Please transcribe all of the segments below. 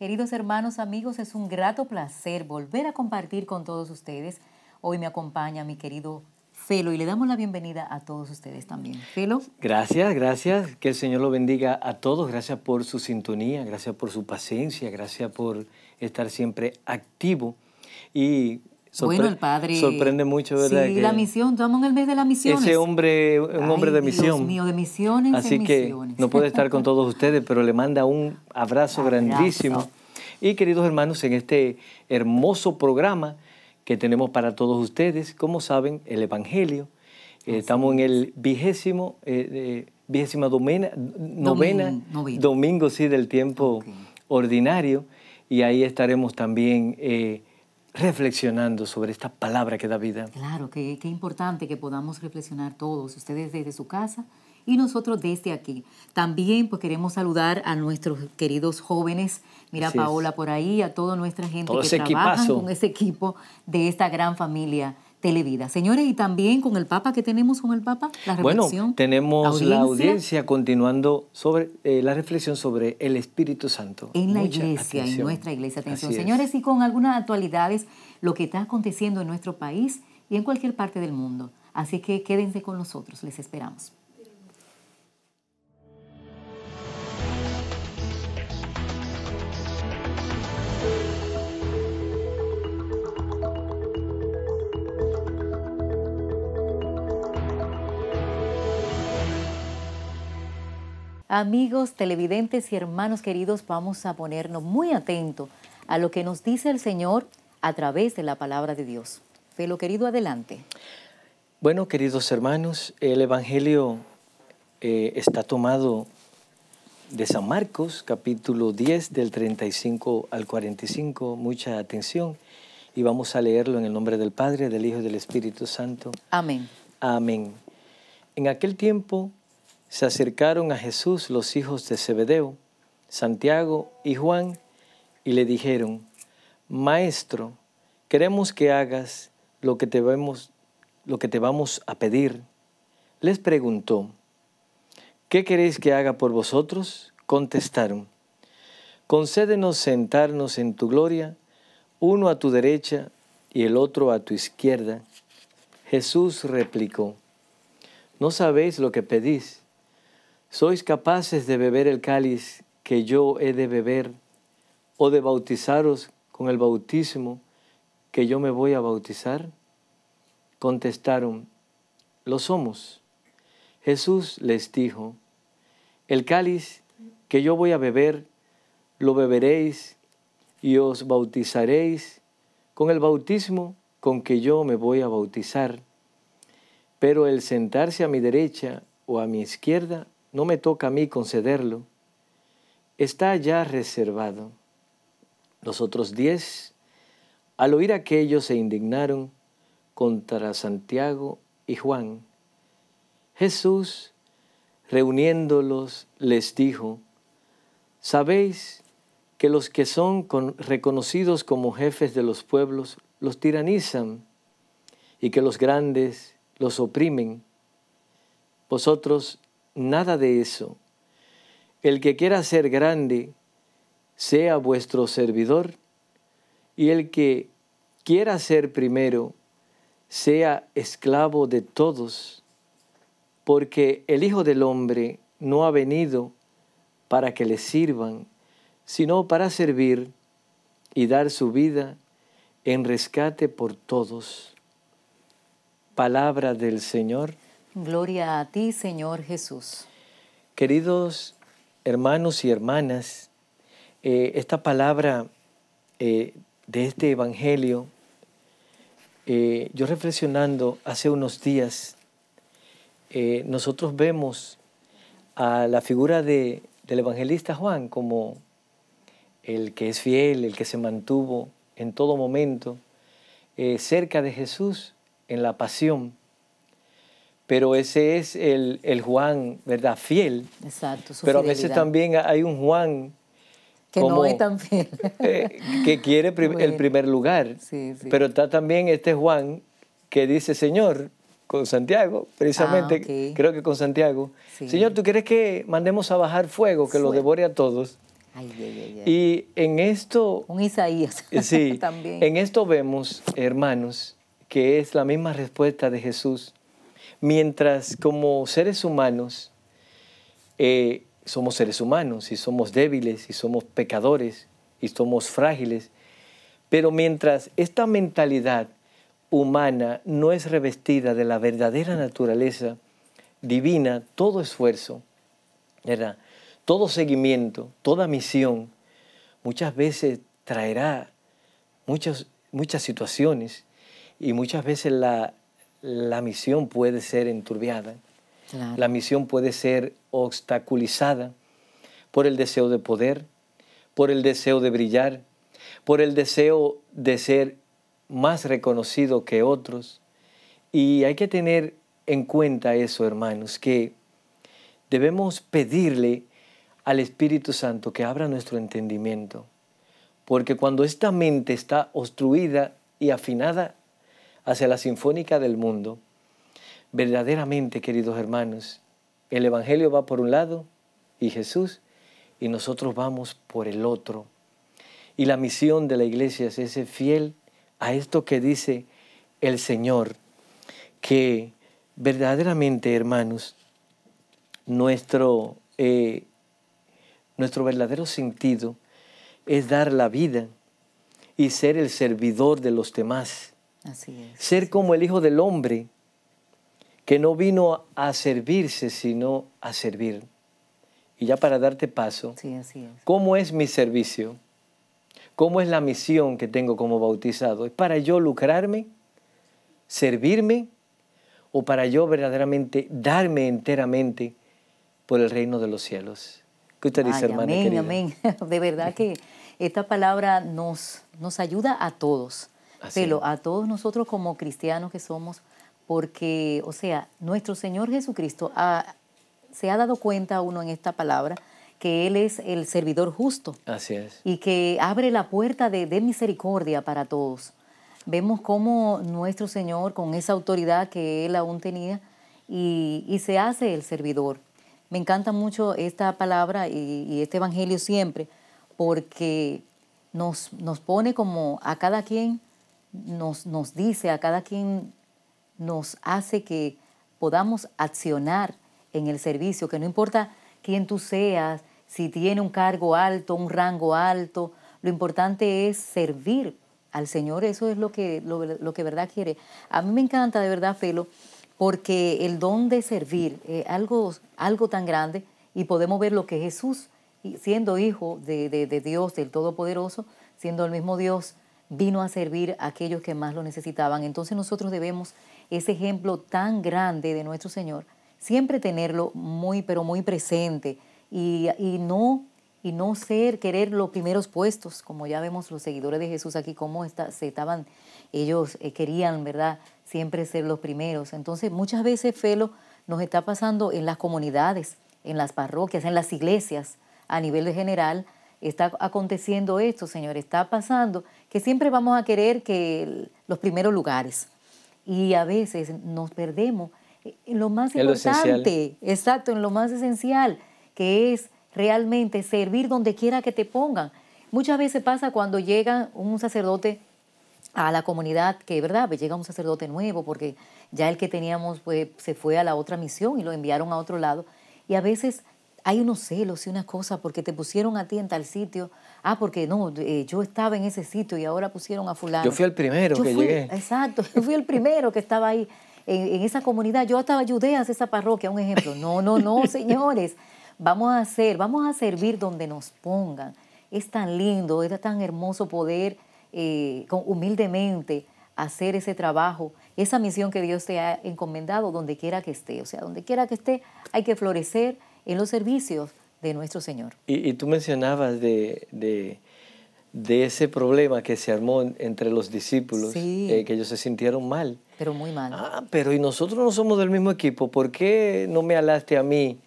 Queridos hermanos, amigos, es un grato placer volver a compartir con todos ustedes. Hoy me acompaña mi querido Felo y le damos la bienvenida a todos ustedes también. Felo. Gracias, gracias. Que el Señor lo bendiga a todos. Gracias por su sintonía, gracias por su paciencia, gracias por estar siempre activo. Y bueno, el padre. Sorprende mucho, ¿verdad? Sí, la misión, estamos en el mes de la misiones. Ese hombre, un hombre de misión. mío, de misiones. Así que no puede estar con todos ustedes, pero le manda un abrazo, grandísimo. Y queridos hermanos, en este hermoso programa que tenemos para todos ustedes, como saben, el Evangelio. Eh, estamos en el vigésimo, eh, vigésima novena, domingo, sí, del tiempo ordinario. Y ahí estaremos también eh, reflexionando sobre esta palabra que da vida. Claro, qué importante que podamos reflexionar todos, ustedes desde su casa y nosotros desde aquí. También pues queremos saludar a nuestros queridos jóvenes, mira Paola por ahí, a toda nuestra gente que trabaja con ese equipo de esta gran familia Televida. Señores, y también con el Papa, que tenemos con el Papa? La reflexión. Bueno, tenemos la audiencia continuando sobre eh, la reflexión sobre el Espíritu Santo. En la iglesia, en nuestra iglesia. Atención, señores, y con algunas actualidades, lo que está aconteciendo en nuestro país y en cualquier parte del mundo. Así que quédense con nosotros, les esperamos. Amigos televidentes y hermanos queridos, vamos a ponernos muy atentos a lo que nos dice el Señor a través de la palabra de Dios. Felo querido, adelante. Bueno, queridos hermanos, el Evangelio eh, está tomado de San Marcos, capítulo 10, del 35 al 45. Mucha atención y vamos a leerlo en el nombre del Padre, del Hijo y del Espíritu Santo. Amén. Amén. En aquel tiempo se acercaron a Jesús los hijos de Zebedeo, Santiago y Juan, y le dijeron, Maestro, queremos que hagas lo que te vemos, lo que te vamos a pedir. Les preguntó, ¿qué queréis que haga por vosotros? Contestaron, concédenos sentarnos en tu gloria, uno a tu derecha y el otro a tu izquierda. Jesús replicó, no sabéis lo que pedís. ¿Sois capaces de beber el cáliz que yo he de beber o de bautizaros con el bautismo que yo me voy a bautizar? Contestaron, lo somos. Jesús les dijo, el cáliz que yo voy a beber, lo beberéis y os bautizaréis con el bautismo con que yo me voy a bautizar. Pero el sentarse a mi derecha o a mi izquierda no me toca a mí concederlo, está ya reservado. Los otros diez, al oír aquello, se indignaron contra Santiago y Juan. Jesús, reuniéndolos, les dijo, ¿sabéis que los que son reconocidos como jefes de los pueblos los tiranizan y que los grandes los oprimen? Vosotros nada de eso. El que quiera ser grande, sea vuestro servidor, y el que quiera ser primero, sea esclavo de todos, porque el Hijo del Hombre no ha venido para que le sirvan, sino para servir y dar su vida en rescate por todos. Palabra del Señor. Gloria a ti, Señor Jesús. Queridos hermanos y hermanas, eh, esta palabra eh, de este Evangelio, eh, yo reflexionando hace unos días, nosotros vemos a la figura del evangelista Juan como el que es fiel, el que se mantuvo en todo momento cerca de Jesús en la pasión pero ese es el, Juan, ¿verdad? Fiel. Exacto. pero a veces también hay un Juan que no es tan fiel. Eh, que quiere el primer lugar. Pero está también este Juan que dice, Señor, con Santiago, precisamente, ah, creo que con Santiago, Señor, ¿tú quieres que mandemos a bajar fuego, que lo devore a todos? Ay, ay, ay, y en esto... Un Isaías sí, también. En esto vemos, hermanos, que es la misma respuesta de Jesús Mientras como seres humanos eh, somos seres humanos y somos débiles y somos pecadores y somos frágiles, pero mientras esta mentalidad humana no es revestida de la verdadera naturaleza divina, todo esfuerzo, ¿verdad? todo seguimiento, toda misión, muchas veces traerá muchas, muchas situaciones y muchas veces la, la misión puede ser enturbiada, la misión puede ser obstaculizada por el deseo de poder, por el deseo de brillar, por el deseo de ser más reconocido que otros. Y hay que tener en cuenta eso, hermanos, que debemos pedirle al Espíritu Santo que abra nuestro entendimiento, porque cuando esta mente está obstruida y afinada hacia la sinfónica del mundo, verdaderamente, queridos hermanos, el Evangelio va por un lado y Jesús, y nosotros vamos por el otro. Y la misión de la iglesia es ser fiel a esto que dice el Señor, que verdaderamente, hermanos, nuestro, eh, nuestro verdadero sentido es dar la vida y ser el servidor de los demás ser como el Hijo del Hombre, que no vino a servirse, sino a servir. Y ya para darte paso, ¿cómo es mi servicio? ¿Cómo es la misión que tengo como bautizado? ¿Es para yo lucrarme, servirme o para yo verdaderamente darme enteramente por el reino de los cielos? ¿Qué usted dice, hermano? Amén, amén. De verdad que esta palabra nos, nos ayuda a todos pero a todos nosotros como cristianos que somos, porque, o sea, nuestro Señor Jesucristo se ha dado cuenta uno en esta palabra que Él es el servidor justo. Así es. Y que abre la puerta de, misericordia para todos. Vemos cómo nuestro Señor, con esa autoridad que Él aún tenía, y, se hace el servidor. Me encanta mucho esta palabra y, este Evangelio siempre, porque nos, nos pone como a cada quien nos, nos dice, a cada quien nos hace que podamos accionar en el servicio, que no importa quién tú seas, si tiene un cargo alto, un rango alto, lo importante es servir al Señor, eso es lo que, lo, verdad quiere. A mí me encanta de verdad, Felo, porque el don de servir, algo, algo tan grande, y podemos ver lo que Jesús, siendo hijo de, de, de Dios, del Todopoderoso, siendo el mismo Dios, vino a servir a aquellos que más lo necesitaban. Entonces nosotros debemos ese ejemplo tan grande de nuestro Señor, siempre tenerlo muy, pero muy presente y, no, y no ser, querer los primeros puestos, como ya vemos los seguidores de Jesús aquí, cómo está, se estaban, ellos eh, querían, ¿verdad? Siempre ser los primeros. Entonces muchas veces, Felo, nos está pasando en las comunidades, en las parroquias, en las iglesias, a nivel general, está aconteciendo esto, Señor, está pasando que siempre vamos a querer que los primeros lugares. Y a veces nos perdemos en lo más importante, exacto, en lo más esencial, que es realmente servir donde quiera que te pongan. Muchas veces pasa cuando llega un sacerdote a la comunidad, que es verdad, pues llega un sacerdote nuevo, porque ya el que teníamos pues, se fue a la otra misión y lo enviaron a otro lado. Y a veces hay unos celos y unas cosas porque te pusieron a ti en tal sitio, ah, porque no, eh, yo estaba en ese sitio y ahora pusieron a fulano. Yo fui el primero que llegué. Exacto, yo fui el primero que estaba ahí en, esa comunidad. Yo hasta ayudé a esa parroquia, un ejemplo. No, no, no, señores, vamos a hacer, vamos a servir donde nos pongan. Es tan lindo, es tan hermoso poder eh, con, humildemente hacer ese trabajo, esa misión que Dios te ha encomendado donde quiera que esté. O sea, donde quiera que esté hay que florecer en los servicios de nuestro Señor. Y, tú mencionabas de, de, ese problema que se armó entre los discípulos, eh, que ellos se sintieron mal. Pero muy mal. Ah, pero y nosotros no somos del mismo equipo, ¿por qué no me alaste a mí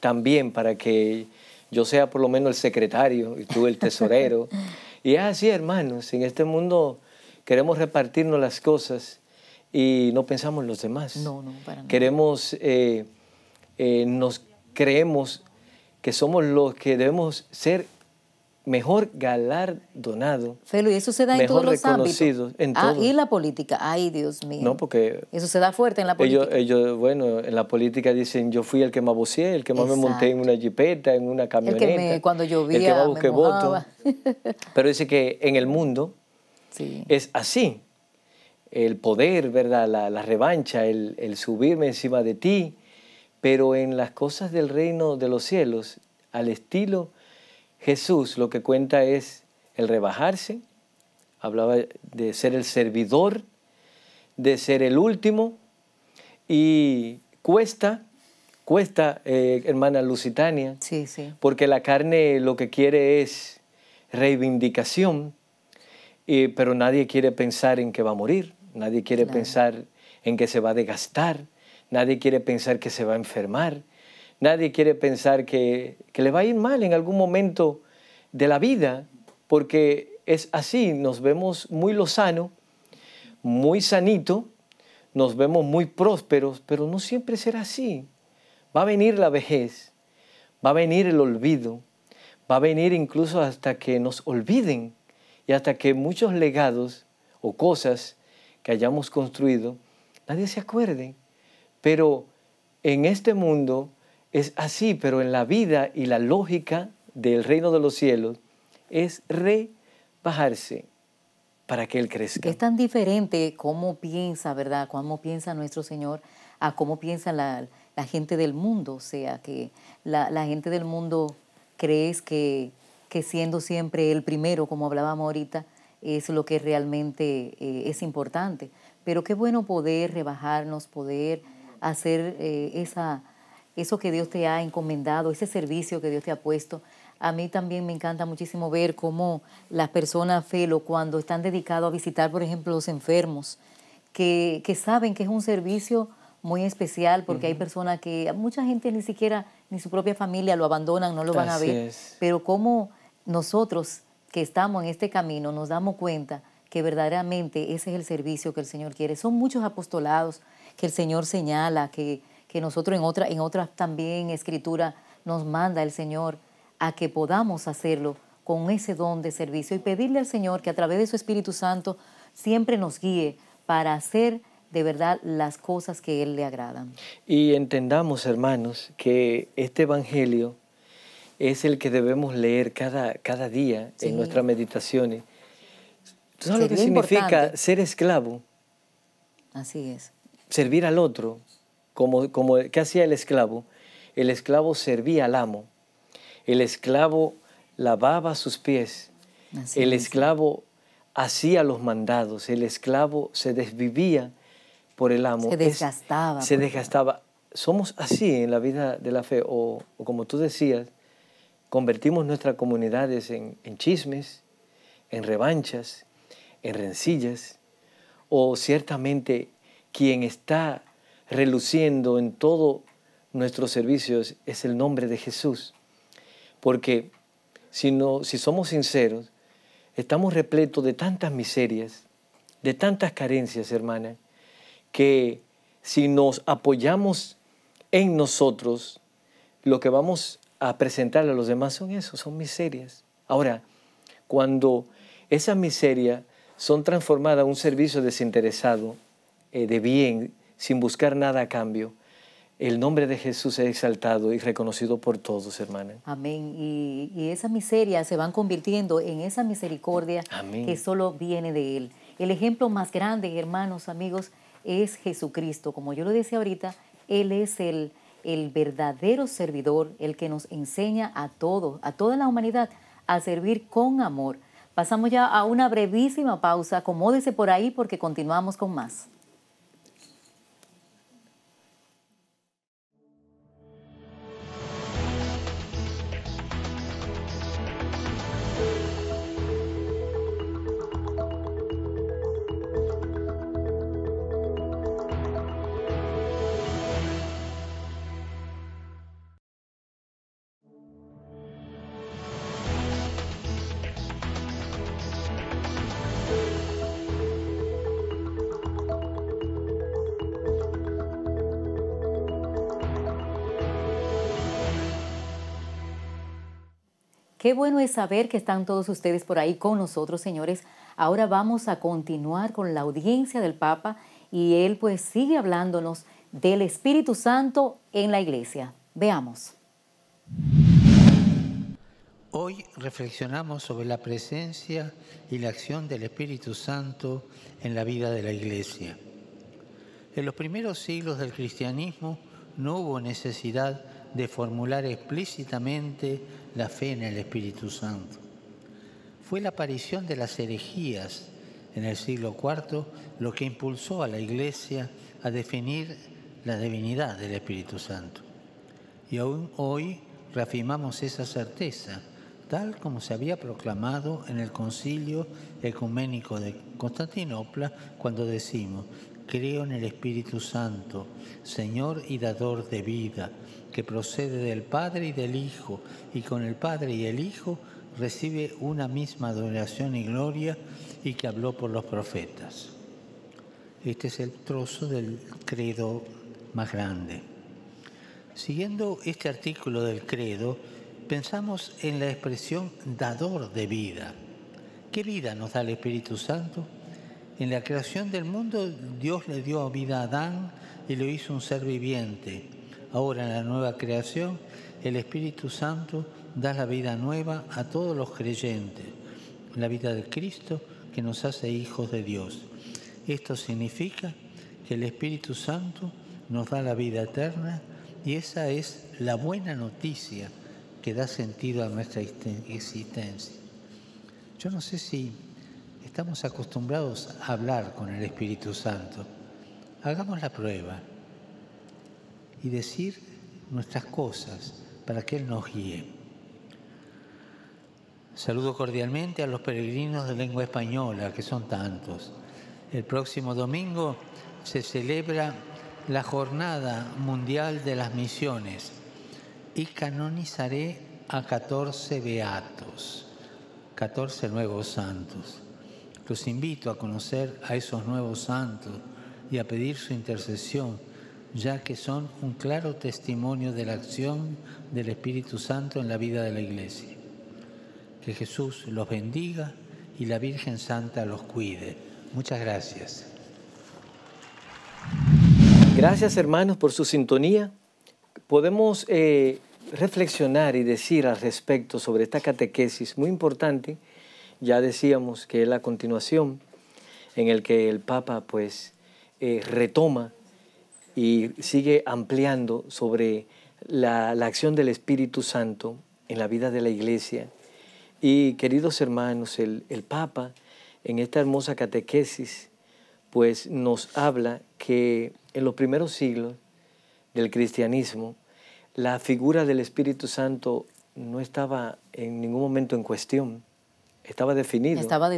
también para que yo sea por lo menos el secretario y tú el tesorero? y así, hermanos, en este mundo queremos repartirnos las cosas y no pensamos en los demás. No, no, para nada. Queremos, eh, eh, nos creemos que somos los que debemos ser mejor galardonado. Felo, y eso se da en todos los ámbitos. En ah, y la política. Ay, Dios mío. porque... Eso se da fuerte en la política. Ellos, bueno, en la política dicen, yo fui el que más vocié, el que más me monté en una jipeta, en una camioneta. El que cuando llovía, busqué Pero dice que en el mundo es así. El poder, ¿verdad? La, revancha, el subirme encima de ti, pero en las cosas del reino de los cielos, al estilo Jesús, lo que cuenta es el rebajarse, hablaba de ser el servidor, de ser el último, y cuesta, cuesta, eh, hermana Lusitania, sí, sí. porque la carne lo que quiere es reivindicación, eh, pero nadie quiere pensar en que va a morir, nadie quiere pensar en que se va a desgastar, Nadie quiere pensar que se va a enfermar. Nadie quiere pensar que, le va a ir mal en algún momento de la vida, porque es así, nos vemos muy lozano, muy sanito, nos vemos muy prósperos, pero no siempre será así. Va a venir la vejez, va a venir el olvido, va a venir incluso hasta que nos olviden y hasta que muchos legados o cosas que hayamos construido, nadie se acuerde. Pero en este mundo es así, pero en la vida y la lógica del reino de los cielos es rebajarse para que Él crezca. Es tan diferente cómo piensa, ¿verdad? Cómo piensa nuestro Señor a cómo piensa la, gente del mundo. O sea, que la, gente del mundo cree que, siendo siempre el primero, como hablábamos ahorita, es lo que realmente eh, es importante. Pero qué bueno poder rebajarnos, poder hacer eh, esa, eso que Dios te ha encomendado, ese servicio que Dios te ha puesto. A mí también me encanta muchísimo ver cómo las personas Felo, cuando están dedicados a visitar, por ejemplo, los enfermos, que, saben que es un servicio muy especial porque hay personas que mucha gente ni siquiera, ni su propia familia lo abandonan, no lo van a ver. Pero cómo nosotros que estamos en este camino nos damos cuenta que verdaderamente ese es el servicio que el Señor quiere. Son muchos apostolados que el Señor señala, que, nosotros en otra, en otra también escritura nos manda el Señor a que podamos hacerlo con ese don de servicio y pedirle al Señor que a través de su Espíritu Santo siempre nos guíe para hacer de verdad las cosas que Él le agradan. Y entendamos, hermanos, que este Evangelio es el que debemos leer cada, cada día en nuestras meditaciones ¿Tú sabes lo que significa ser esclavo? Así es. Servir al otro, como, como ¿qué hacía el esclavo? El esclavo servía al amo. El esclavo lavaba sus pies. el esclavo hacía los mandados. El esclavo se desvivía por el amo. Se desgastaba. se desgastaba. Somos así en la vida de la fe. O, como tú decías, convertimos nuestras comunidades en, en chismes, en revanchas, en rencillas, o ciertamente quien está reluciendo en todos nuestros servicios es el nombre de Jesús. Porque si, no, si somos sinceros, estamos repletos de tantas miserias, de tantas carencias, hermana, que si nos apoyamos en nosotros, lo que vamos a presentar a los demás son eso, son miserias. Ahora, cuando esa miseria son transformadas a un servicio desinteresado, eh, de bien, sin buscar nada a cambio. El nombre de Jesús es exaltado y reconocido por todos, hermanos Amén. Y, y miseria se van convirtiendo en esa misericordia que solo viene de Él. El ejemplo más grande, hermanos, amigos, es Jesucristo. Como yo lo decía ahorita, Él es el, el verdadero servidor, el que nos enseña a todos, a toda la humanidad, a servir con amor, Pasamos ya a una brevísima pausa. Acomódese por ahí porque continuamos con más. Qué bueno es saber que están todos ustedes por ahí con nosotros, señores. Ahora vamos a continuar con la audiencia del Papa y él pues sigue hablándonos del Espíritu Santo en la iglesia. Veamos. Hoy reflexionamos sobre la presencia y la acción del Espíritu Santo en la vida de la iglesia. En los primeros siglos del cristianismo no hubo necesidad de formular explícitamente la fe en el Espíritu Santo. Fue la aparición de las herejías en el siglo IV lo que impulsó a la Iglesia a definir la divinidad del Espíritu Santo. Y aún hoy reafirmamos esa certeza, tal como se había proclamado en el concilio ecuménico de Constantinopla, cuando decimos Creo en el Espíritu Santo, Señor y dador de vida, que procede del Padre y del Hijo, y con el Padre y el Hijo recibe una misma adoración y gloria, y que habló por los profetas. Este es el trozo del credo más grande. Siguiendo este artículo del credo, pensamos en la expresión dador de vida. ¿Qué vida nos da el Espíritu Santo? En la creación del mundo Dios le dio vida a Adán y lo hizo un ser viviente. Ahora en la nueva creación el Espíritu Santo da la vida nueva a todos los creyentes, la vida de Cristo que nos hace hijos de Dios. Esto significa que el Espíritu Santo nos da la vida eterna y esa es la buena noticia que da sentido a nuestra existencia. Yo no sé si Estamos acostumbrados a hablar con el Espíritu Santo. Hagamos la prueba y decir nuestras cosas para que Él nos guíe. Saludo cordialmente a los peregrinos de lengua española, que son tantos. El próximo domingo se celebra la Jornada Mundial de las Misiones y canonizaré a 14 beatos, 14 nuevos santos. Los invito a conocer a esos nuevos santos y a pedir su intercesión, ya que son un claro testimonio de la acción del Espíritu Santo en la vida de la Iglesia. Que Jesús los bendiga y la Virgen Santa los cuide. Muchas gracias. Gracias hermanos por su sintonía. Podemos eh, reflexionar y decir al respecto sobre esta catequesis muy importante ya decíamos que es la continuación en el que el Papa pues eh, retoma y sigue ampliando sobre la, acción del Espíritu Santo en la vida de la iglesia. Y queridos hermanos, el, el, Papa en esta hermosa catequesis pues nos habla que en los primeros siglos del cristianismo la figura del Espíritu Santo no estaba en ningún momento en cuestión estaba definido. Estaba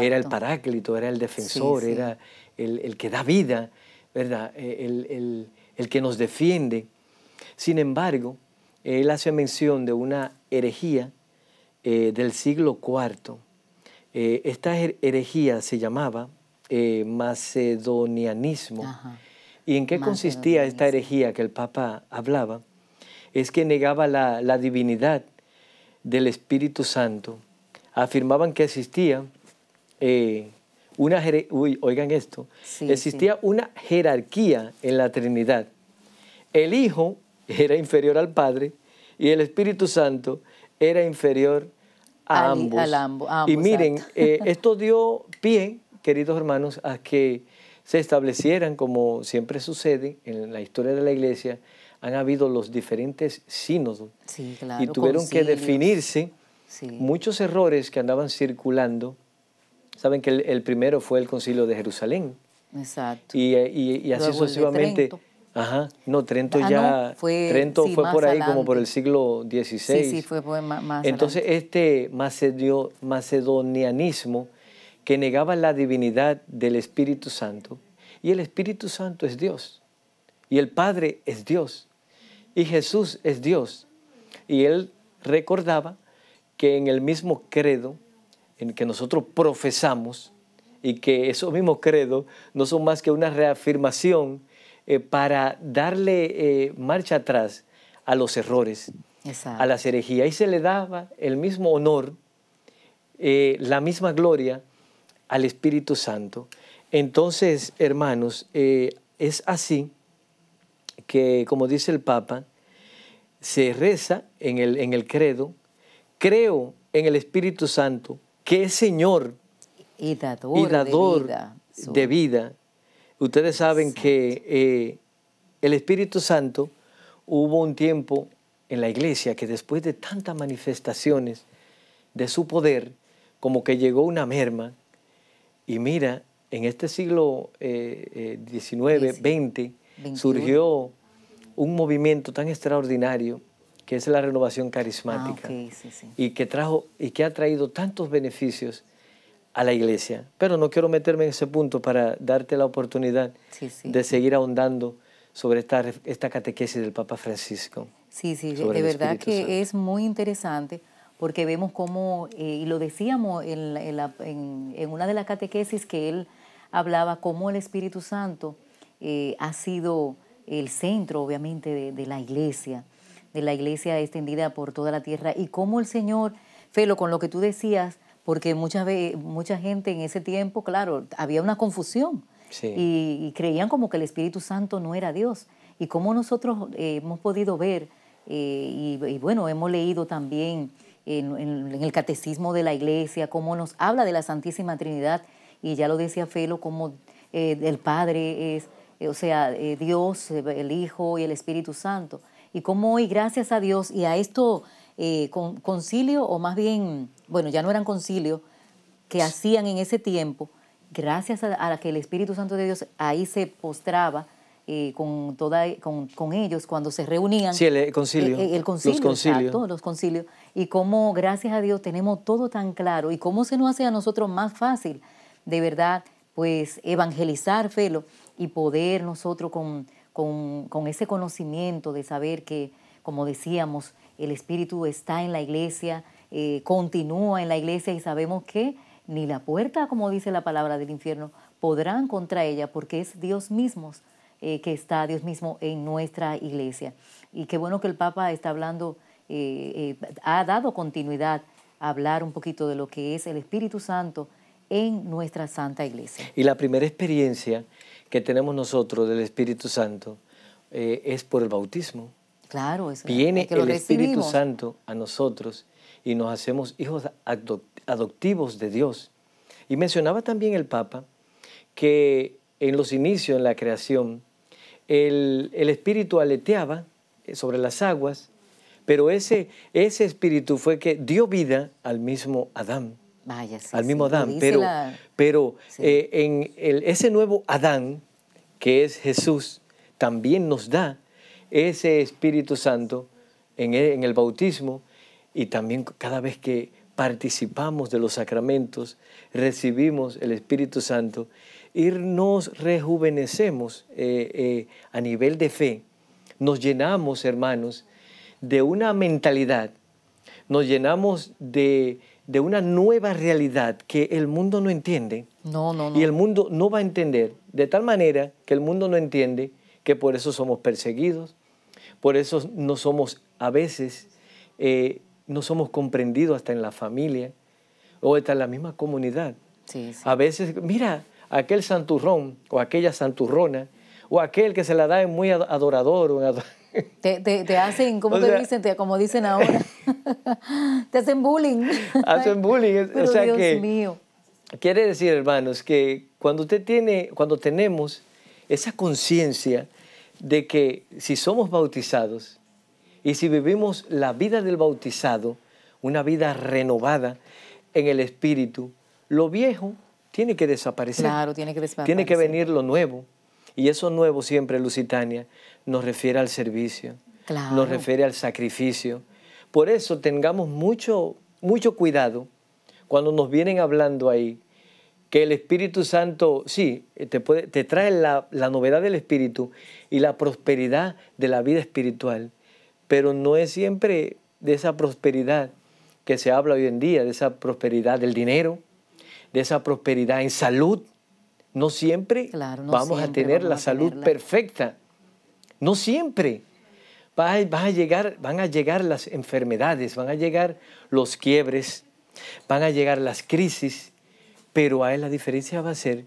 era el paráclito, era el defensor, era el, que da vida, ¿verdad? E, el, que nos defiende. Sin embargo, él hace mención de una herejía eh, del siglo IV. Eh, esta herejía se llamaba eh, macedonianismo. ¿Y en qué consistía esta herejía que el Papa hablaba? Es que negaba la divinidad del Espíritu Santo afirmaban que existía eh, una, oigan esto, existía una jerarquía en la Trinidad. El Hijo era inferior al Padre y el Espíritu Santo era inferior a, ambos. Y miren, eh, esto dio pie, queridos hermanos, a que se establecieran, como siempre sucede en la historia de la Iglesia, han habido los diferentes sínodos y tuvieron que definirse Muchos errores que andaban circulando, saben que el, primero fue el concilio de Jerusalén. Exacto. Y, así sucesivamente. Ajá, no, Trento ah, ya. fue, Trento fue por ahí como por el siglo XVI. Sí, sí, fue más. Entonces, este macedonianismo que negaba la divinidad del Espíritu Santo, y el Espíritu Santo es Dios, y el Padre es Dios, y Jesús es Dios. Y él recordaba que en el mismo credo en que nosotros profesamos y que esos mismos credos no son más que una reafirmación eh, para darle eh, marcha atrás a los errores, a las herejías. Y se le daba el mismo honor, eh, la misma gloria al Espíritu Santo. Entonces, hermanos, es así que, como dice el Papa, se reza en el, en el credo creo en el Espíritu Santo, que es Señor y dador, de, vida. Ustedes saben que eh, el Espíritu Santo hubo un tiempo en la iglesia que después de tantas manifestaciones de su poder, como que llegó una merma, y mira, en este siglo XIX, eh, eh, XX, surgió un movimiento tan extraordinario que es la renovación carismática, ah, y que trajo y que ha traído tantos beneficios a la iglesia. Pero no quiero meterme en ese punto para darte la oportunidad de seguir ahondando sobre esta, esta catequesis del Papa Francisco. Sí, sí, de verdad que es muy interesante porque vemos cómo, eh, y lo decíamos en, una de las catequesis que él hablaba, cómo el Espíritu Santo eh, ha sido el centro, obviamente, de la iglesia de la iglesia extendida por toda la tierra y cómo el Señor, Felo, con lo que tú decías, porque muchas mucha gente en ese tiempo, claro, había una confusión y, creían como que el Espíritu Santo no era Dios. Y cómo nosotros eh, hemos podido ver, eh, y, bueno, hemos leído también en, el catecismo de la iglesia, cómo nos habla de la Santísima Trinidad, y ya lo decía Felo, como eh, el Padre es, o sea, Dios, el Hijo y el Espíritu Santo y cómo hoy, gracias a Dios y a esto eh, concilio, o más bien, bueno, ya no eran concilios, que hacían en ese tiempo, gracias a, que el Espíritu Santo de Dios ahí se postraba, eh, con, toda, con, ellos cuando se reunían. Sí, el concilio. el concilio, los concilios. todos los concilios. Y cómo, gracias a Dios, tenemos todo tan claro y cómo se nos hace a nosotros más fácil, de verdad, pues evangelizar, Felo, y poder nosotros con, con, ese conocimiento de saber que, como decíamos, el Espíritu está en la iglesia, eh, continúa en la iglesia y sabemos que ni la puerta, como dice la palabra del infierno, podrán contra ella porque es Dios mismo eh, que está, Dios mismo en nuestra iglesia. Y qué bueno que el Papa está hablando, eh, ha dado continuidad a hablar un poquito de lo que es el Espíritu Santo en nuestra Santa Iglesia. Y la primera experiencia que tenemos nosotros del Espíritu Santo eh, es por el bautismo. Claro, Viene el Espíritu Santo a nosotros y nos hacemos hijos adoptivos de Dios. Y mencionaba también el Papa que en los inicios, en la creación, el, espíritu aleteaba eh, sobre las aguas, pero ese, ese espíritu fue que dio vida al mismo Adán al mismo Adán. Pero, pero eh, en ese nuevo Adán, que es Jesús, también nos da ese Espíritu Santo en el, bautismo y también cada vez que participamos de los sacramentos, recibimos el Espíritu Santo y nos rejuvenecemos eh, eh, a nivel de fe, nos llenamos, hermanos, de una mentalidad, nos llenamos de de una nueva realidad que el mundo no entiende. No, no, no. Y el mundo no va a entender, de tal manera que el mundo no entiende que por eso somos perseguidos, por eso no somos a veces, eh, no somos comprendidos hasta en la familia o hasta en la misma comunidad. A veces, mira, aquel santurrón o aquella santurrona o aquel que se la da en muy adorador. te, hacen, como dicen? como dicen ahora. Te hacen bullying. Hacen bullying. o sea Dios mío. Quiere decir, hermanos, que cuando usted tiene, cuando tenemos esa conciencia de que si somos bautizados y si vivimos la vida del bautizado, una vida renovada en el espíritu, lo viejo tiene que desaparecer. Claro, tiene que desaparecer. Tiene que venir lo nuevo. Y eso nuevo siempre, Lusitania, nos refiere al servicio, nos refiere al sacrificio, por eso tengamos mucho, mucho cuidado cuando nos vienen hablando ahí que el Espíritu Santo, sí, te, te trae la, novedad del Espíritu y la prosperidad de la vida espiritual, pero no es siempre de esa prosperidad que se habla hoy en día, de esa prosperidad del dinero, de esa prosperidad en salud. No siempre vamos a tener la salud perfecta. No siempre. Va a, llegar, van a llegar las enfermedades, van a llegar los quiebres, van a llegar las crisis, pero a la diferencia va a ser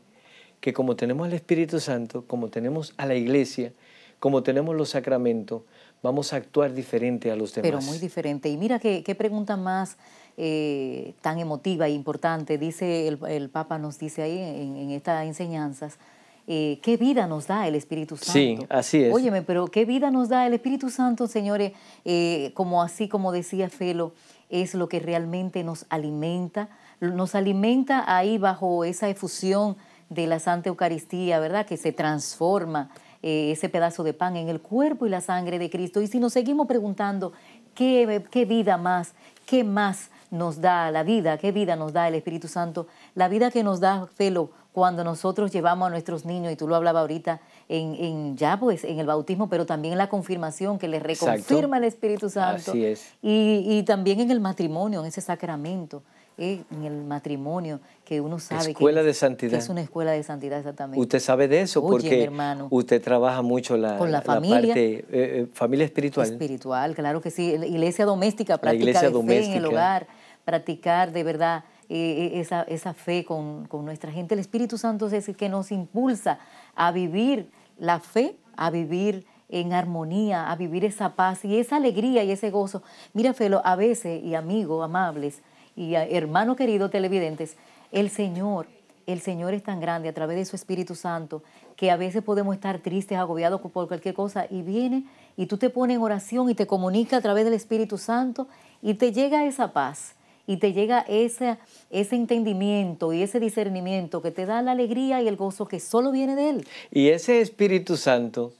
que como tenemos al Espíritu Santo, como tenemos a la iglesia, como tenemos los sacramentos, vamos a actuar diferente a los demás. Pero muy diferente. Y mira qué, pregunta más eh, tan emotiva e importante. Dice el, Papa, nos dice ahí en estas enseñanzas, eh, qué vida nos da el Espíritu Santo. Sí, así es. Óyeme, pero qué vida nos da el Espíritu Santo, señores, eh, como así como decía Felo, es lo que realmente nos alimenta, nos alimenta ahí bajo esa efusión de la Santa Eucaristía, ¿verdad? Que se transforma eh, ese pedazo de pan en el cuerpo y la sangre de Cristo. Y si nos seguimos preguntando, ¿qué, qué vida más? ¿Qué más nos da la vida? ¿Qué vida nos da el Espíritu Santo? La vida que nos da, Felo, cuando nosotros llevamos a nuestros niños, y tú lo hablabas ahorita, en, ya pues en el bautismo, pero también en la confirmación que les reconfirma el Espíritu Santo. Y, y, también en el matrimonio, en ese sacramento, eh, en el matrimonio que uno sabe escuela de santidad. es una escuela de santidad exactamente. Usted sabe de eso porque hermano, usted trabaja mucho la, Con la, familia, la parte eh, eh, familia espiritual. Espiritual, claro que sí, iglesia doméstica, practicar la Fe en el hogar, practicar de verdad eh, eh, esa, fe con, con nuestra gente. El Espíritu Santo es el que nos impulsa a vivir la fe, a vivir en armonía, a vivir esa paz y esa alegría y ese gozo. Mira, Felo, a veces, y amigos amables, y eh, hermano querido televidentes, el Señor, el Señor es tan grande a través de su Espíritu Santo que a veces podemos estar tristes, agobiados por cualquier cosa y viene y tú te pones en oración y te comunica a través del Espíritu Santo y te llega esa paz y te llega ese, ese entendimiento y ese discernimiento que te da la alegría y el gozo que solo viene de Él. Y ese Espíritu Santo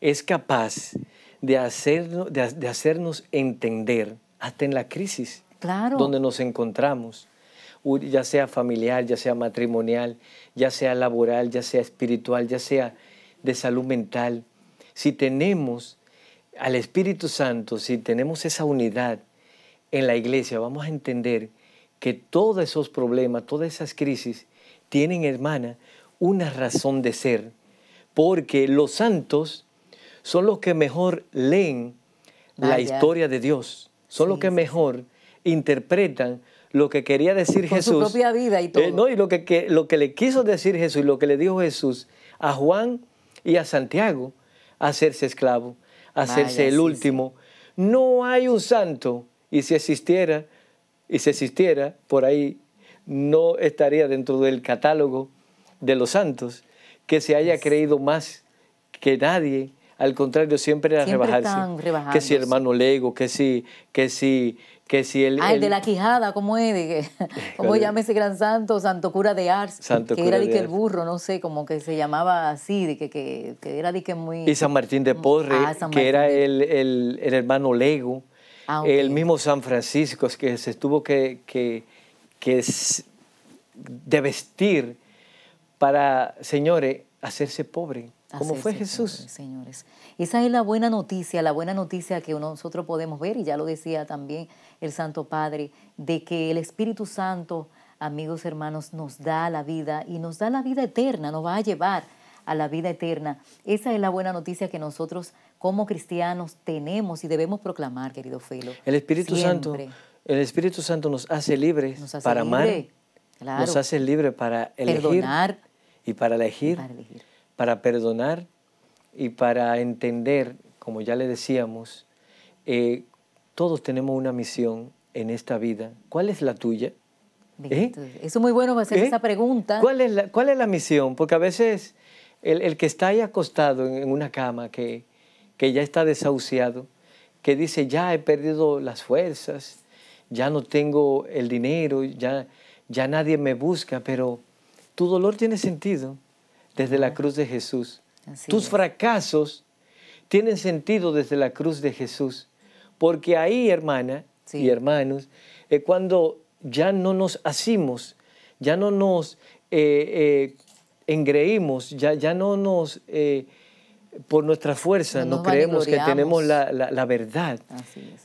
es capaz de, hacernos, hacernos entender hasta en la crisis claro. donde nos encontramos, ya sea familiar, ya sea matrimonial, ya sea laboral, ya sea espiritual, ya sea de salud mental. Si tenemos al Espíritu Santo, si tenemos esa unidad, en la iglesia vamos a entender que todos esos problemas, todas esas crisis, tienen, hermana, una razón de ser. Porque los santos son los que mejor leen la ah, historia de Dios. Son los que mejor interpretan lo que quería decir Con Jesús. Su propia vida y eh, todo. no, y lo que, lo que le quiso decir Jesús, lo que le dijo Jesús a Juan y a Santiago, hacerse esclavo, hacerse el último. No hay un santo y si existiera, y si existiera, por ahí no estaría dentro del catálogo de los santos que se haya creído más que nadie. Al contrario, siempre era rebajarse. Que si hermano Lego, que si, que si, que si el. Ah, el, de la Quijada, como es? ¿Cómo llama ese gran santo? Santo Cura de Ars. que era de que el burro, no sé, como que se llamaba así, de que, que, era de que muy. Y San Martín de mm, Porre, ah, que era el, el hermano Lego Ah, el mismo San Francisco es que se tuvo que, que, que de vestir para, señores, hacerse pobre, como fue Jesús. señores, esa es la buena noticia, la buena noticia que nosotros podemos ver, y ya lo decía también el Santo Padre, de que el Espíritu Santo, amigos hermanos, nos da la vida y nos da la vida eterna, nos va a llevar a la vida eterna. Esa es la buena noticia que nosotros como cristianos tenemos y debemos proclamar, querido Felo. El Espíritu Santo. El Espíritu Santo nos hace libres para amar, nos hace libres para elegir y para elegir, para perdonar y para entender, como ya le decíamos, eh, todos tenemos una misión en esta vida. ¿Cuál es la tuya? Eso ¿Eh? es muy bueno hacer ¿Eh? esa pregunta. ¿Cuál es, la, misión? Porque a veces el, que está ahí acostado en una cama, que, que ya está desahuciado, que dice, ya he perdido las fuerzas, ya no tengo el dinero, ya, ya nadie me busca, pero tu dolor tiene sentido desde la cruz de Jesús. Tus fracasos tienen sentido desde la cruz de Jesús, porque ahí, hermana y hermanos, cuando ya no nos hacimos, ya no nos eh, eh, engreímos, ya, ya no nos eh, por nuestra fuerza no nos creemos que tenemos la, la, verdad.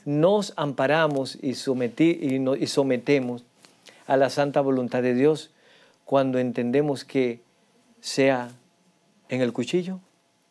Nos amparamos y, sometí, y, nos sometemos a la santa voluntad de Dios cuando entendemos que sea en el cuchillo,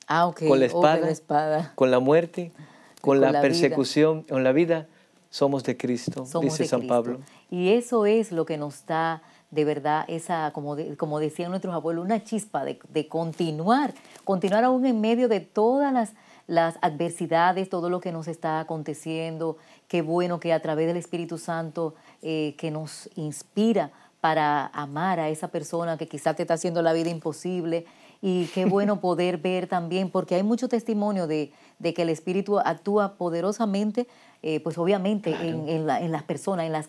ah, con la espada, con la muerte, con, la, persecución, con la vida, somos de Cristo, dice San Pablo. Y eso es lo que nos da de verdad esa, como, como decían nuestros abuelos, una chispa de, de continuar continuar aún en medio de todas las, adversidades, todo lo que nos está aconteciendo. Qué bueno que a través del Espíritu Santo eh, que nos inspira para amar a esa persona que quizás te está haciendo la vida imposible. Y qué bueno poder ver también, porque hay mucho testimonio de, que el Espíritu actúa poderosamente, eh, pues obviamente en, las personas, en las,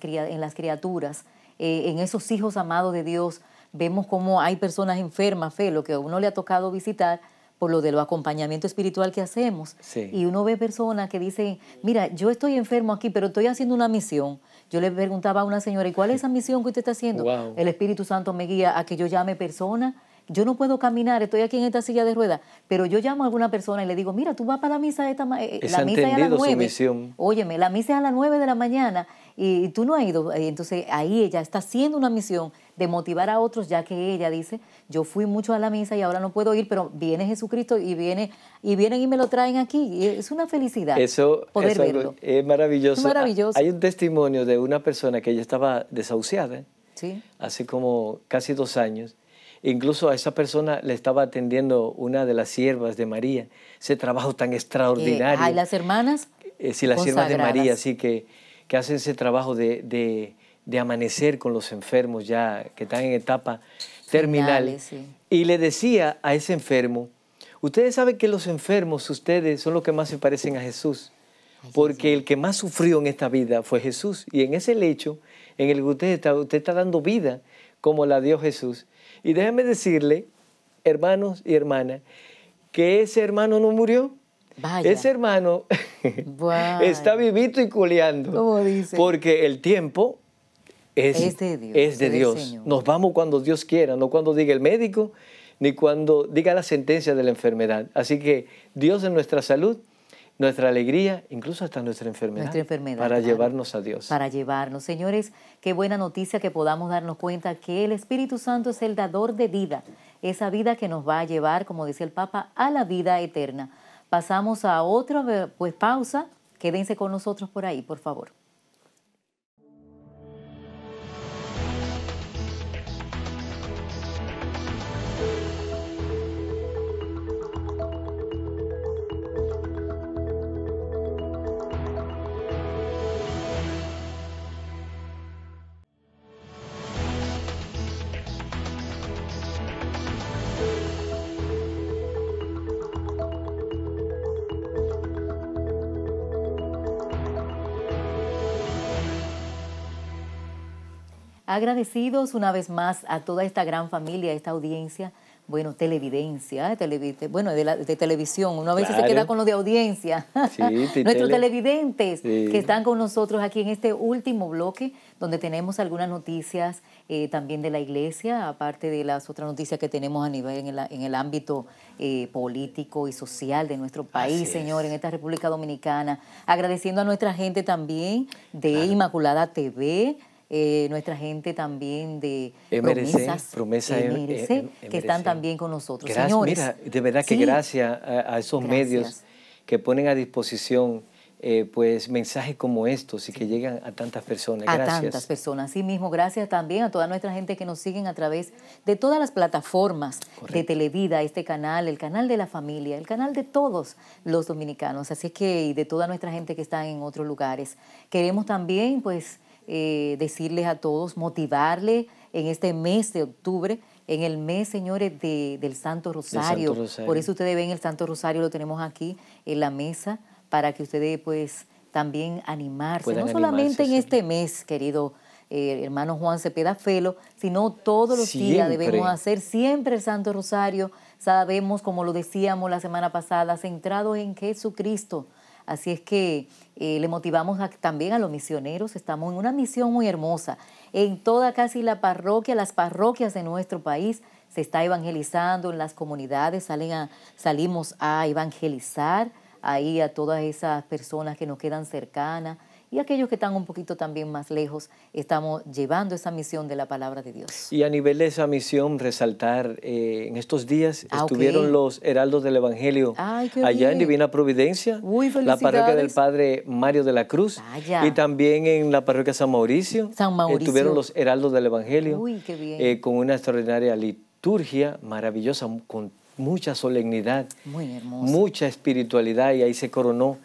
criaturas, eh, en esos hijos amados de Dios vemos cómo hay personas enfermas, Fe, lo que a uno le ha tocado visitar por lo de los acompañamiento espiritual que hacemos. Y uno ve personas que dicen, mira, yo estoy enfermo aquí, pero estoy haciendo una misión. Yo le preguntaba a una señora, ¿y cuál es esa misión que usted está haciendo? El Espíritu Santo me guía a que yo llame personas. Yo no puedo caminar, estoy aquí en esta silla de ruedas, pero yo llamo a alguna persona y le digo, mira, tú vas para la misa esta mañana, eh, la misa es a las nueve. Óyeme, la misa es a las nueve de la mañana y tú no has ido. Eh, entonces ahí ella está haciendo una misión de motivar a otros, ya que ella dice, yo fui mucho a la misa y ahora no puedo ir, pero viene Jesucristo y viene y vienen y me lo traen aquí. Es una felicidad eso, poder verlo. Es maravilloso. maravilloso. Ah, hay un testimonio de una persona que ella estaba desahuciada, ¿eh? ¿Sí? hace como casi dos años. Incluso a esa persona le estaba atendiendo una de las siervas de María. Ese trabajo tan eh, extraordinario. Ay, las hermanas? sí, las siervas de María, así que que hacen ese trabajo de, amanecer con los enfermos ya que están en etapa terminal. Y le decía a ese enfermo, ustedes saben que los enfermos, ustedes son los que más se parecen a Jesús, porque el que más sufrió en esta vida fue Jesús. Y en ese lecho en el que usted está, usted está dando vida como la dio Jesús. Y déjame decirle, hermanos y hermanas, que ese hermano no murió, ese hermano está vivito y coleando. Porque el tiempo es, de Dios. Nos vamos cuando Dios quiera, no cuando diga el médico, ni cuando diga la sentencia de la enfermedad. Así que Dios en nuestra salud nuestra alegría, incluso hasta nuestra enfermedad, para llevarnos a Dios. Para llevarnos. Señores, qué buena noticia que podamos darnos cuenta que el Espíritu Santo es el dador de vida, esa vida que nos va a llevar, como dice el Papa, a la vida eterna. Pasamos a otra pues, pausa. Quédense con nosotros por ahí, por favor. agradecidos una vez más a toda esta gran familia, esta audiencia. Bueno, televidencia, bueno, de, televisión. Uno a veces se queda con lo de audiencia. Nuestros televidentes que están con nosotros aquí en este último bloque, donde tenemos algunas noticias eh, también de la iglesia, aparte de las otras noticias que tenemos a nivel en, el, ámbito eh, político y social de nuestro país, señor, en esta República Dominicana. Agradeciendo a nuestra gente también de Inmaculada TV, eh, nuestra gente también de promesas, promesa que están también con nosotros. Señores, mira, de verdad que gracias a, esos medios que ponen a disposición eh, pues mensajes como estos y que llegan a tantas personas. A tantas personas. Sí mismo, gracias también a toda nuestra gente que nos siguen a través de todas las plataformas de Televida, este canal, el canal de la familia, el canal de todos los dominicanos. Así que y de toda nuestra gente que está en otros lugares. Queremos también pues eh, decirles a todos, motivarles en este mes de octubre, en el mes, señores, de, del Santo Rosario. Por eso ustedes ven el Santo Rosario, lo tenemos aquí en la mesa, para que ustedes pues también animarse, no solamente en este mes, querido. Eh, hermano Juan Cepeda Felo, sino todos los días debemos hacer siempre el Santo Rosario. Sabemos, como lo decíamos la semana pasada, centrado en Jesucristo, Así es que eh, le motivamos también a los misioneros, estamos en una misión muy hermosa. En toda casi la parroquia, las parroquias de nuestro país, se está evangelizando en las comunidades, salen salimos a evangelizar ahí a todas esas personas que nos quedan cercanas, y aquellos que están un poquito también más lejos, estamos llevando esa misión de la palabra de Dios. Y a nivel de esa misión, resaltar, eh, en estos días ah, estuvieron los heraldos del Evangelio allá en Divina Providencia, la parroquia del Padre Mario de la Cruz, y también en la parroquia San Mauricio, estuvieron los heraldos del Evangelio eh, con una extraordinaria liturgia maravillosa, con mucha solemnidad, mucha espiritualidad, y ahí se coronó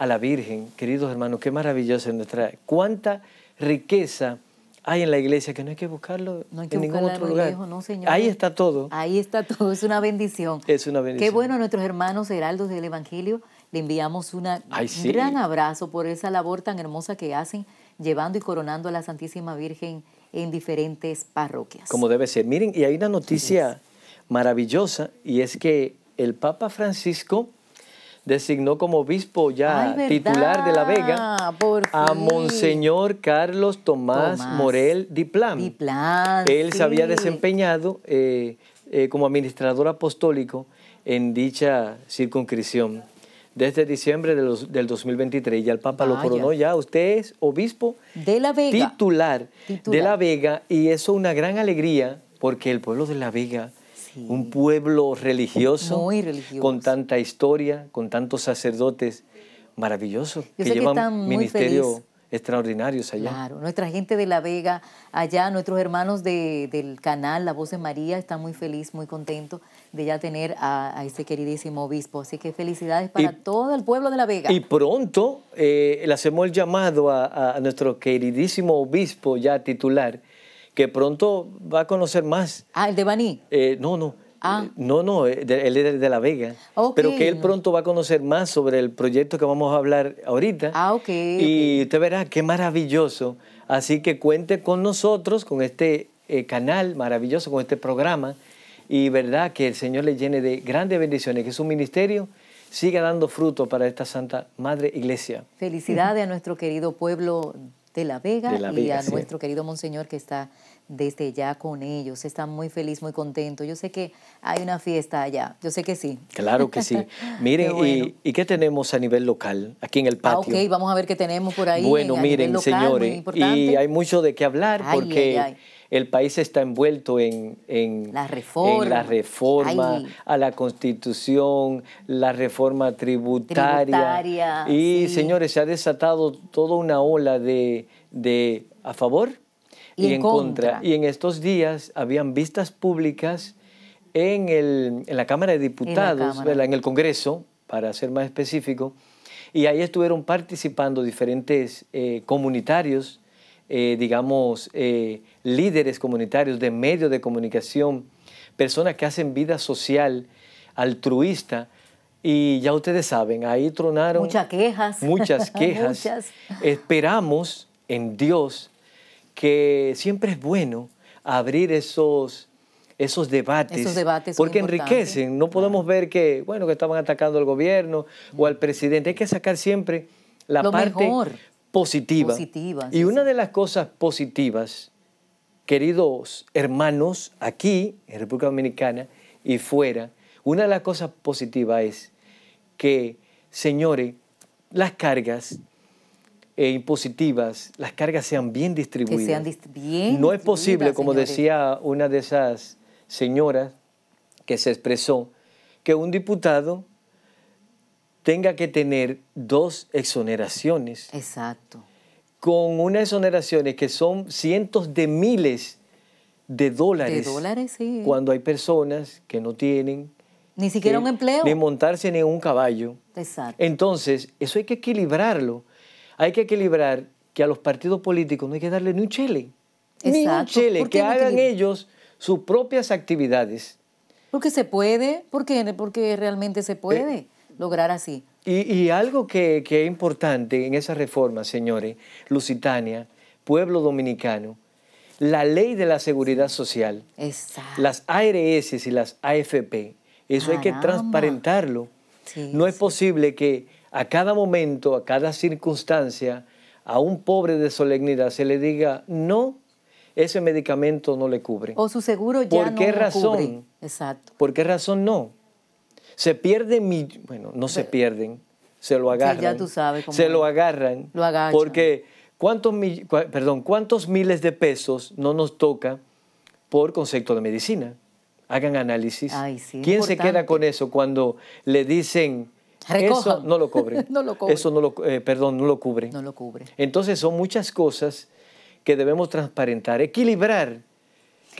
a la Virgen. Queridos hermanos, qué maravillosa nuestra... Cuánta riqueza hay en la iglesia que no hay que buscarlo en ningún otro lugar. Ahí está todo. Ahí está todo, es una bendición. Es una bendición. Qué bueno a nuestros hermanos heraldos del Evangelio. Le enviamos un gran abrazo por esa labor tan hermosa que hacen llevando y coronando a la Santísima Virgen en diferentes parroquias. Como debe ser. Miren, y hay una noticia maravillosa y es que el Papa Francisco designó como obispo ya titular de La Vega a Monseñor Carlos Tomás, Morel Diplam. Él se había desempeñado eh, eh, como administrador apostólico en dicha circunscripción desde diciembre del 2023. Ya el Papa lo coronó ya. Usted es obispo de la Titular, titular, de La Vega y eso una gran alegría porque el pueblo de La Vega un pueblo religioso, con tanta historia, con tantos sacerdotes maravillosos que, llevan ministerios extraordinarios allá. Claro, nuestra gente de La Vega allá, nuestros hermanos del canal La Voz de María están muy felices, muy contentos de ya tener a, este ese queridísimo obispo. Así que felicidades para todo el pueblo de La Vega. Y pronto eh, le hacemos el llamado a nuestro queridísimo obispo ya titular, que pronto va a conocer más. Ah, el de Baní. Eh, no, no. Ah. No, no, eh, él es de La Vega. Pero que él pronto va a conocer más sobre el proyecto que vamos a hablar ahorita. Ah, ok. Y usted verá qué maravilloso. Así que cuente con nosotros, con este eh, canal maravilloso, con este programa. Y verdad que el Señor le llene de grandes bendiciones, que su ministerio siga dando fruto para esta Santa Madre Iglesia. Felicidades a nuestro querido pueblo de la Vega, y a nuestro querido Monseñor que está desde ya con ellos. Está muy feliz, muy contento. Yo sé que hay una fiesta allá. Yo sé que sí. Claro que sí. miren, y, qué tenemos a nivel local? Aquí en el ah, patio. ok, vamos a ver qué tenemos por ahí. Bueno, miren, señores. Y hay mucho de qué hablar porque el país está envuelto en, la reforma, a la constitución, la reforma tributaria. y señores, se ha desatado toda una ola de, a favor y, en contra. Y en estos días habían vistas públicas en, el, la Cámara de Diputados, en, el Congreso, para ser más específico, y ahí estuvieron participando diferentes eh, comunitarios eh, digamos, eh, líderes comunitarios de medios de comunicación, personas que hacen vida social, altruista, y ya ustedes saben, ahí tronaron... Muchas quejas. Muchas quejas. Esperamos en Dios que siempre es bueno abrir esos esos debates, esos debates porque enriquecen. No podemos ver que, bueno, que estaban atacando al gobierno o al presidente. Hay que sacar siempre la parte Positivas. y una de las cosas positivas, queridos hermanos, aquí en República Dominicana y fuera, una de las cosas positivas es que, señores, las cargas eh, impositivas, las cargas sean bien distribuidas. no es posible, como decía una de esas señoras que se expresó, que un diputado tenga que tener dos exoneraciones. Exacto. Con unas exoneraciones que son cientos de miles de dólares. De dólares, sí. Cuando hay personas que no tienen. Ni siquiera un empleo. Ni montarse ni un caballo. Exacto. Entonces, eso hay que equilibrarlo. Hay que equilibrar que a los partidos políticos no hay que darle ni un chele. Ni un chele. Que hagan ellos sus propias actividades. Porque se puede, porque, porque realmente se puede. Eh, lograr así. Y, algo que, es importante en esa reforma, señores, Lusitania, pueblo dominicano, la ley de la seguridad social, Exacto. las ARS y las AFP, eso hay que transparentarlo. no es posible que a cada momento, a cada circunstancia, a un pobre de solemnidad se le diga, no, ese medicamento no le cubre. O su seguro ya no qué razón? Cubre. Exacto. ¿Por qué razón no? Se pierden, mi, bueno, no se pierden, se lo agarran. ya tú sabes se lo agarran. Porque cuántos, perdón, cuántos miles de pesos no nos toca por concepto de medicina. Hagan análisis. ¿Quién se queda con eso cuando le dicen... Eso no lo cubre. no lo Eso no lo, eh, perdón, no lo cubre. No lo cubre. Entonces son muchas cosas que debemos transparentar, equilibrar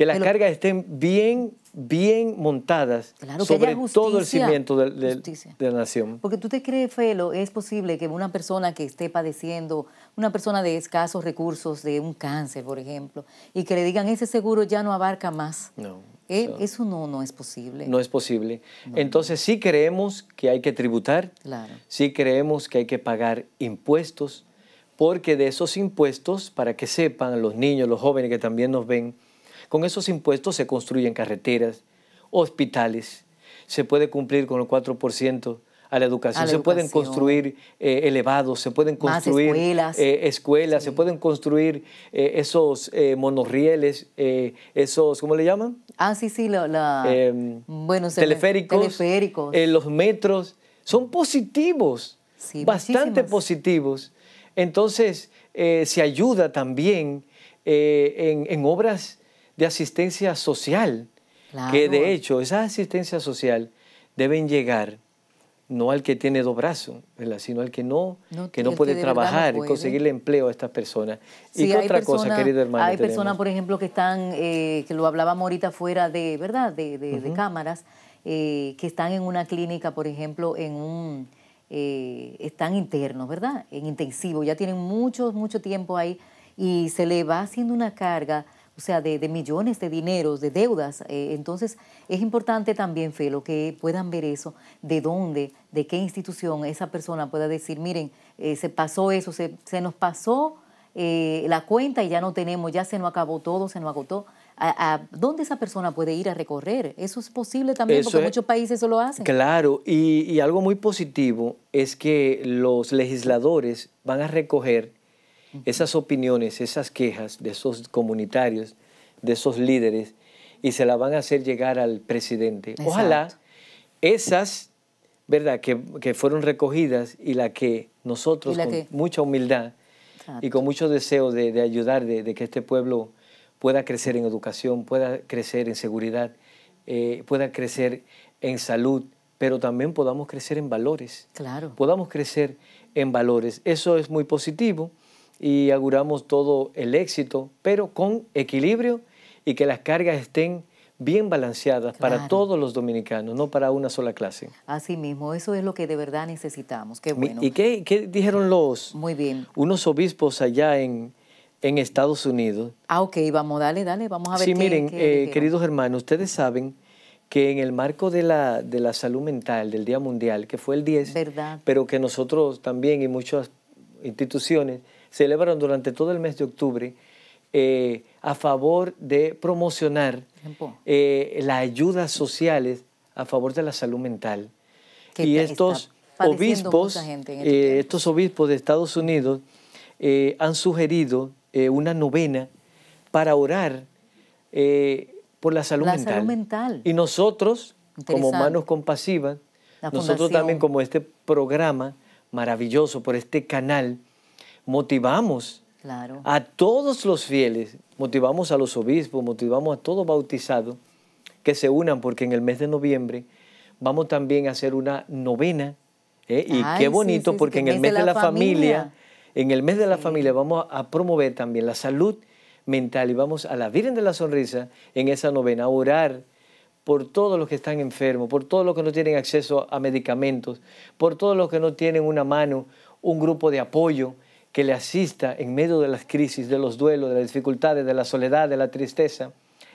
que las cargas estén bien, bien montadas sobre todo el cimiento de, la nación. Porque tú te crees, Felo, es posible que una persona que esté padeciendo, una persona de escasos recursos, de un cáncer, por ejemplo, y que le digan, ese seguro ya no abarca más. No. Eh, eso no, no es posible. No es posible. Entonces sí creemos que hay que tributar, claro. sí creemos que hay que pagar impuestos, porque de esos impuestos, para que sepan los niños, los jóvenes que también nos ven, con esos impuestos se construyen carreteras, hospitales, se puede cumplir con el 4% a la educación. se pueden construir eh, elevados, se pueden construir escuelas, eh, se pueden construir eh, esos monorrieles, esos, ¿cómo le llaman? Ah, sí, sí, la, em, bueno, teleféricos, los metros, son positivos, bastante positivos. Entonces, se ayuda también en, en obras de asistencia social, que de hecho esa asistencia social deben llegar no al que tiene dos brazos, sino al que no, que no puede trabajar y pues, ¿eh? conseguirle empleo a estas personas. y otra cosa, querido hermano. Hay personas, por ejemplo, que están, eh, que lo hablábamos ahorita fuera de, ¿verdad? De, cámaras, eh, que están en una clínica, por ejemplo, en un están internos, ¿verdad? En intensivo, ya tienen mucho, mucho tiempo ahí y se le va haciendo una carga o sea, de, millones de dineros, de deudas. Eh, entonces, es importante también, Felo, que puedan ver eso, de dónde, de qué institución esa persona pueda decir, miren, eh, se pasó eso, se, se nos pasó eh, la cuenta y ya no tenemos, ya se nos acabó todo, se nos agotó. A, dónde esa persona puede ir a recorrer. Eso es posible también, porque muchos países eso lo hacen. Claro, y, y, algo muy positivo es que los legisladores van a recoger esas opiniones, esas quejas de esos comunitarios, de esos líderes, y se la van a hacer llegar al presidente. Ojalá esas, ¿verdad?, que, fueron recogidas y la que nosotros, con mucha humildad y con mucho deseo de, ayudar, de, que este pueblo pueda crecer en educación, pueda crecer en seguridad, eh, pueda crecer en salud, pero también podamos crecer en valores. Claro. Podamos crecer en valores. Eso es muy positivo y auguramos todo el éxito, pero con equilibrio y que las cargas estén bien balanceadas para todos los dominicanos, no para una sola clase. Así mismo, eso es lo que de verdad necesitamos. Qué bueno. ¿Y qué, dijeron los? Muy bien. Unos obispos allá en, en Estados Unidos. Ah, ok, vamos, dale, dale, vamos a ver. Sí, miren, eh, queridos hermanos, ustedes saben que en el marco de la, de la salud mental, del Día Mundial, que fue el 10, pero que nosotros también y muchas instituciones celebran durante todo el mes de octubre eh, a favor de promocionar eh, las ayudas sociales a favor de la salud mental. y estos obispos, eh, este estos obispos de Estados Unidos han sugerido una novena para orar por la Salud mental. Y nosotros, como manos compasivas, nosotros también como este programa maravilloso por este canal, motivamos a todos los fieles, motivamos a los obispos, motivamos a todo bautizado que se unan, porque en el mes de noviembre vamos también a hacer una novena. ¿eh? Y qué bonito, porque en el mes de la, familia, en el mes de la familia vamos a promover también la salud mental y vamos a la Virgen de la Sonrisa en esa novena a orar por todos los que están enfermos, por todos los que no tienen acceso a medicamentos, por todos los que no tienen una mano, un grupo de apoyo que le asista en medio de las crisis, de los duelos, de las dificultades, de la soledad, de la tristeza,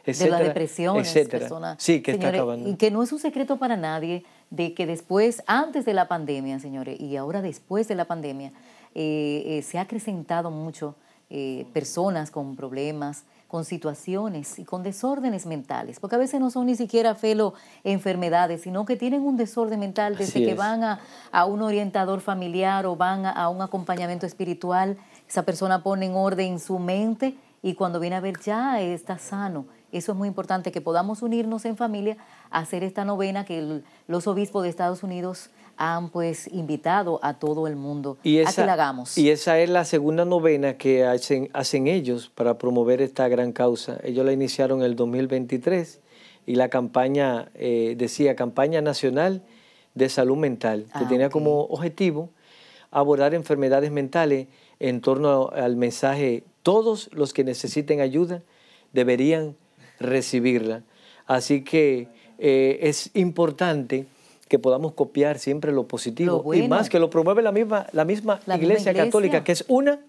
etcétera, de la depresión, etcétera. sí, que está acabando. Y que no es un secreto para nadie de que después, antes de la pandemia, señores, y ahora después de la pandemia, eh, eh, se ha acrecentado mucho eh, personas con problemas con situaciones y con desórdenes mentales, porque a veces no son ni siquiera felo enfermedades, sino que tienen un desorden mental desde que van a, un orientador familiar o van a, a un acompañamiento espiritual, esa persona pone en orden su mente y cuando viene a ver ya está sano. Eso es muy importante, que podamos unirnos en familia hacer esta novena que los obispos de Estados Unidos han pues invitado a todo el mundo y a que la hagamos. Y esa es la segunda novena que hacen, hacen ellos para promover esta gran causa. Ellos la iniciaron en el 2023 y la campaña eh, decía Campaña Nacional de Salud Mental, que ah, tenía como objetivo abordar enfermedades mentales en torno al mensaje todos los que necesiten ayuda deberían recibirla. Así que eh, es importante que podamos copiar siempre lo positivo y más que lo promueve la misma, la misma iglesia, católica, que es una,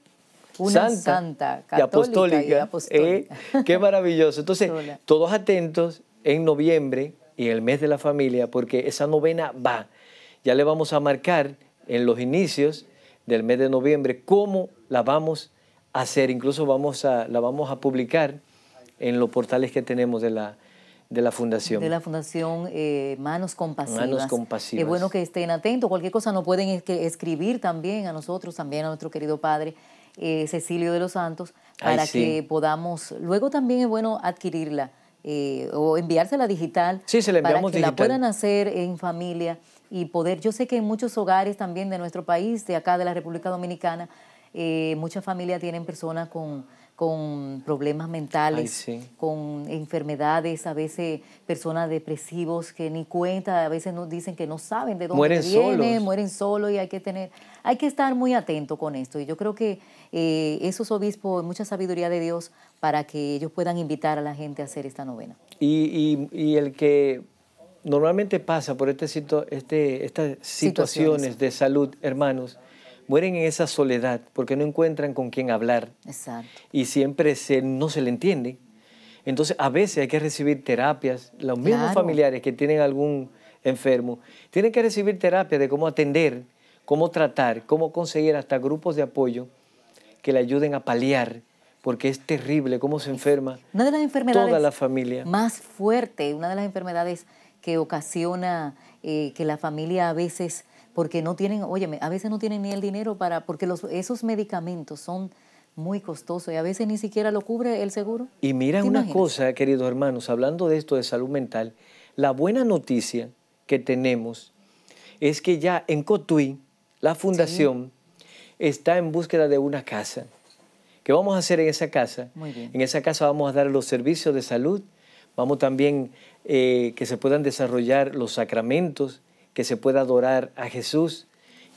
santa, y apostólica. Eh, qué maravilloso. Entonces, todos atentos en noviembre y el mes de la familia, porque esa novena va. Ya le vamos a marcar en los inicios del mes de noviembre cómo la vamos a hacer. Incluso vamos a, la vamos a publicar en los portales que tenemos de la de la Fundación. De la Fundación eh, Manos Compasivas. Manos Compasivas. Es bueno que estén atentos. Cualquier cosa nos pueden escribir también a nosotros, también a nuestro querido padre eh, Cecilio de los Santos, para que podamos. Luego también es bueno adquirirla eh, o enviársela digital. Sí, se la enviamos Para que la puedan hacer en familia y poder. Yo sé que en muchos hogares también de nuestro país, de acá de la República Dominicana, muchas familias tienen personas con con problemas mentales, con enfermedades, a veces personas depresivos que ni cuenta, a veces nos dicen que no saben de dónde mueren vienen, mueren solos y hay que tener, hay que estar muy atento con esto. Y yo creo que eh, esos obispos, mucha sabiduría de Dios para que ellos puedan invitar a la gente a hacer esta novena. Y, y, el que normalmente pasa por este, este, estas situaciones. de salud, hermanos, mueren en esa soledad porque no encuentran con quién hablar. Y siempre se, no se le entiende. Entonces, a veces hay que recibir terapias. Los mismos familiares que tienen algún enfermo tienen que recibir terapia de cómo atender, cómo tratar, cómo conseguir hasta grupos de apoyo que le ayuden a paliar porque es terrible cómo se enferma una de las enfermedades toda la familia. Más fuerte, una de las enfermedades que ocasiona eh, que la familia a veces porque no tienen, oye, a veces no tienen ni el dinero para, porque esos medicamentos son muy costosos y a veces ni siquiera lo cubre el seguro. Y mira una cosa, queridos hermanos, hablando de esto de salud mental, la buena noticia que tenemos es que ya en Cotuí, la fundación está en búsqueda de una casa. ¿Qué vamos a hacer en esa casa? En esa casa vamos a dar los servicios de salud, vamos también eh, que se puedan desarrollar los sacramentos, que se pueda adorar a Jesús,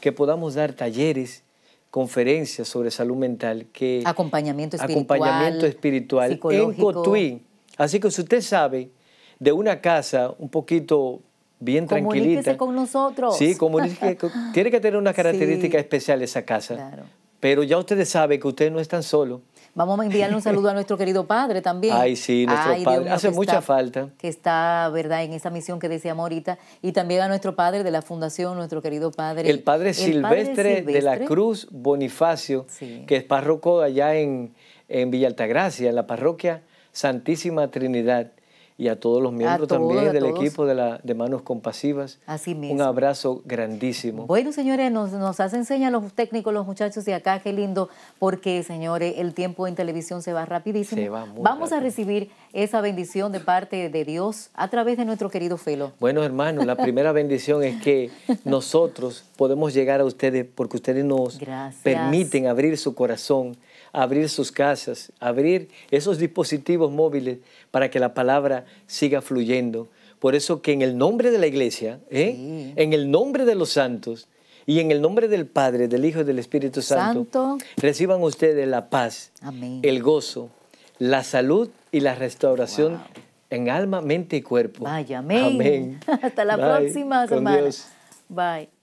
que podamos dar talleres, conferencias sobre salud mental, que acompañamiento espiritual, acompañamiento espiritual en Cotuí. Así que si usted sabe de una casa un poquito bien tranquilita. Comuníquese con nosotros. Sí, comuníquese. tiene que tener una característica especial esa casa. Claro. Pero ya ustedes saben que ustedes no están solos. Vamos a enviarle un saludo a nuestro querido padre también. Ay, sí, nuestro padre. Hace mucha falta. Que está, ¿verdad?, en esa misión que decíamos ahorita. Y también a nuestro padre de la fundación, nuestro querido padre. El padre, Silvestre, de la Cruz Bonifacio, que es párroco allá en, en Villa Altagracia, en la parroquia Santísima Trinidad y a todos los miembros también del equipo de, la, de Manos Compasivas. Así mismo. Un abrazo grandísimo. Bueno, señores, nos, nos hacen señas los técnicos, los muchachos de acá, qué lindo, porque, señores, el tiempo en televisión se va rapidísimo. Vamos a recibir esa bendición de parte de Dios a través de nuestro querido Felo. Bueno, hermanos, la primera bendición es que nosotros podemos llegar a ustedes porque ustedes nos permiten abrir su corazón abrir sus casas, abrir esos dispositivos móviles para que la palabra siga fluyendo. Por eso que en el nombre de la iglesia, ¿eh? en el nombre de los santos y en el nombre del Padre, del Hijo y del Espíritu Santo, reciban ustedes la paz, el gozo, la salud y la restauración en alma, mente y cuerpo. Vaya, amén. amén. Hasta la próxima semana. Bye.